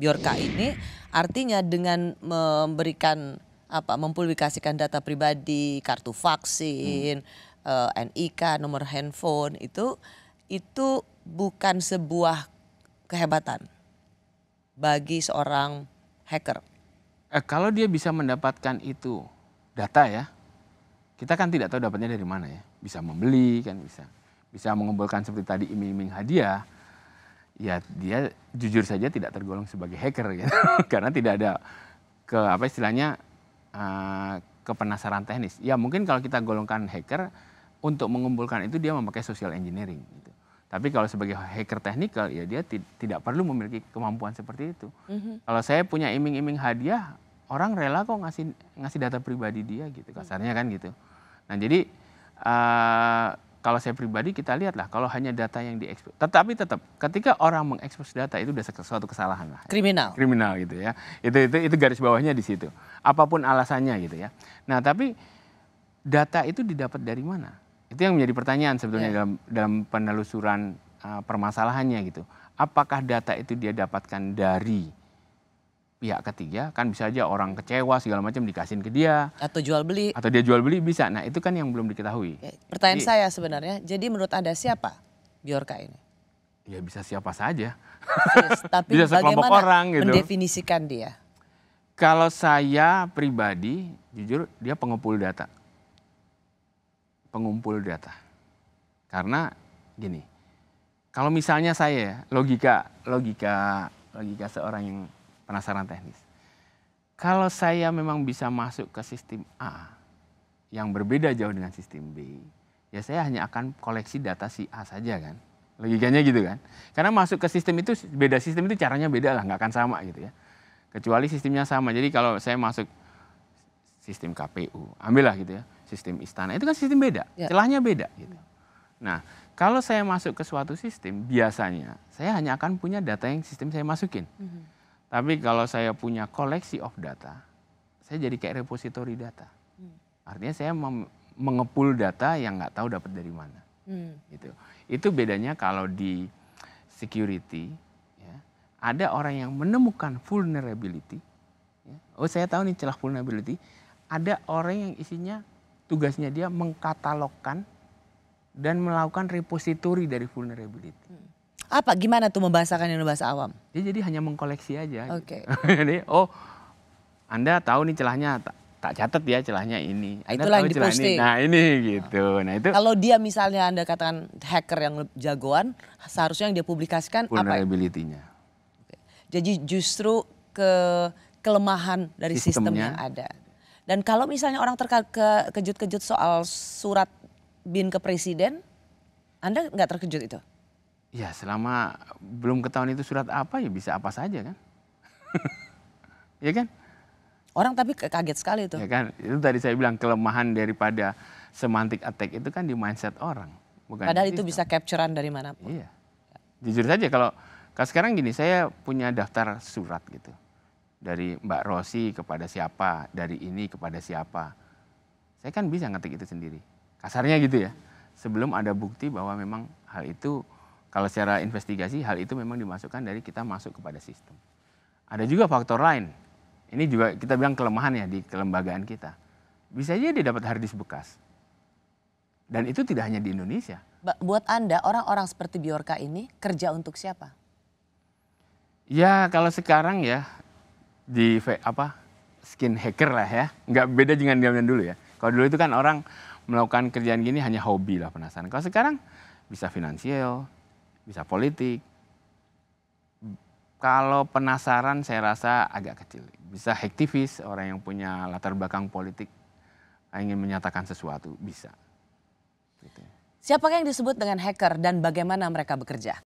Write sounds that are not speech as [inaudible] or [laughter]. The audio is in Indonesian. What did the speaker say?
Bjorka ini artinya dengan memberikan apa mempublikasikan data pribadi, kartu vaksin, hmm. uh, eh, NIK, nomor handphone itu itu bukan sebuah kehebatan bagi seorang hacker. Eh, kalau dia bisa mendapatkan itu data ya, kita kan tidak tahu dapatnya dari mana ya. Bisa membeli kan bisa, bisa mengumpulkan seperti tadi iming-iming hadiah ya dia jujur saja tidak tergolong sebagai hacker gitu [laughs] karena tidak ada ke apa istilahnya uh, kepenasaran teknis. Ya mungkin kalau kita golongkan hacker untuk mengumpulkan itu dia memakai social engineering. Gitu. Tapi kalau sebagai hacker teknikal ya dia tidak perlu memiliki kemampuan seperti itu. Mm-hmm. Kalau saya punya iming-iming hadiah, orang rela kok ngasih ngasih data pribadi dia gitu kasarnya kan gitu. Nah jadi uh, kalau saya pribadi kita lihatlah kalau hanya data yang diekspos. Tetapi tetap ketika orang mengekspos data itu sudah suatu kesalahan lah. Ya. Kriminal. Kriminal gitu ya. Itu itu itu garis bawahnya di situ. Apapun alasannya gitu ya. Nah, tapi data itu didapat dari mana? Itu yang menjadi pertanyaan sebetulnya yeah. dalam dalam penelusuran uh, permasalahannya gitu. Apakah data itu dia dapatkan dari pihak ketiga kan bisa aja orang kecewa segala macam dikasihin ke dia atau jual beli atau dia jual beli bisa nah itu kan yang belum diketahui pertanyaan jadi, saya sebenarnya jadi menurut anda siapa Biorka ini ya bisa siapa saja yes, [laughs] tapi bisa bagaimana orang gitu mendefinisikan dia kalau saya pribadi jujur dia pengumpul data pengumpul data karena gini kalau misalnya saya ya, logika logika logika seorang yang penasaran teknis. Kalau saya memang bisa masuk ke sistem A yang berbeda jauh dengan sistem B, ya saya hanya akan koleksi data si A saja kan. Logikanya gitu kan. Karena masuk ke sistem itu beda sistem itu caranya beda lah, nggak akan sama gitu ya. Kecuali sistemnya sama. Jadi kalau saya masuk sistem KPU, ambillah gitu ya, sistem istana itu kan sistem beda, ya. celahnya beda gitu. Nah, kalau saya masuk ke suatu sistem, biasanya saya hanya akan punya data yang sistem saya masukin. Mm -hmm. Tapi kalau saya punya koleksi of data, saya jadi kayak repository data. Hmm. Artinya saya mengepul data yang nggak tahu dapat dari mana. Hmm. Gitu. Itu bedanya kalau di security, ya, ada orang yang menemukan vulnerability. Ya. Oh saya tahu nih celah vulnerability. Ada orang yang isinya tugasnya dia mengkatalogkan dan melakukan repository dari vulnerability. Hmm. Apa gimana tuh membahasakan dalam bahasa awam? Dia jadi hanya mengkoleksi aja. Oke. Okay. [laughs] jadi oh Anda tahu nih celahnya tak, tak catat ya celahnya ini. Ah, Anda Itulah yang diposting. Ini. Nah ini gitu. Ah. Nah itu. Kalau dia misalnya Anda katakan hacker yang jagoan, seharusnya yang dia publikasikan apa? Vulnerability-nya. Jadi justru ke kelemahan dari Sistemnya. sistem yang ada. Dan kalau misalnya orang terkejut-kejut soal surat bin ke presiden, Anda nggak terkejut itu? Ya selama belum ketahuan itu surat apa ya bisa apa saja kan. [laughs] ya kan? Orang tapi kaget sekali itu. Ya kan? Itu tadi saya bilang kelemahan daripada semantik attack itu kan di mindset orang. Bukan Padahal itu bisa capturean dari mana pun. Iya. Jujur saja kalau kalau sekarang gini saya punya daftar surat gitu. Dari Mbak Rosi kepada siapa, dari ini kepada siapa. Saya kan bisa ngetik itu sendiri. Kasarnya gitu ya. Sebelum ada bukti bahwa memang hal itu kalau secara investigasi hal itu memang dimasukkan dari kita masuk kepada sistem. Ada juga faktor lain. Ini juga kita bilang kelemahan ya di kelembagaan kita. Bisa aja dia dapat harddisk bekas. Dan itu tidak hanya di Indonesia. Buat Anda, orang-orang seperti Biorka ini kerja untuk siapa? Ya kalau sekarang ya di apa skin hacker lah ya. Nggak beda dengan zaman dulu ya. Kalau dulu itu kan orang melakukan kerjaan gini hanya hobi lah penasaran. Kalau sekarang bisa finansial, bisa politik. Kalau penasaran saya rasa agak kecil. Bisa hektivis, orang yang punya latar belakang politik ingin menyatakan sesuatu, bisa. Gitu. Siapakah yang disebut dengan hacker dan bagaimana mereka bekerja?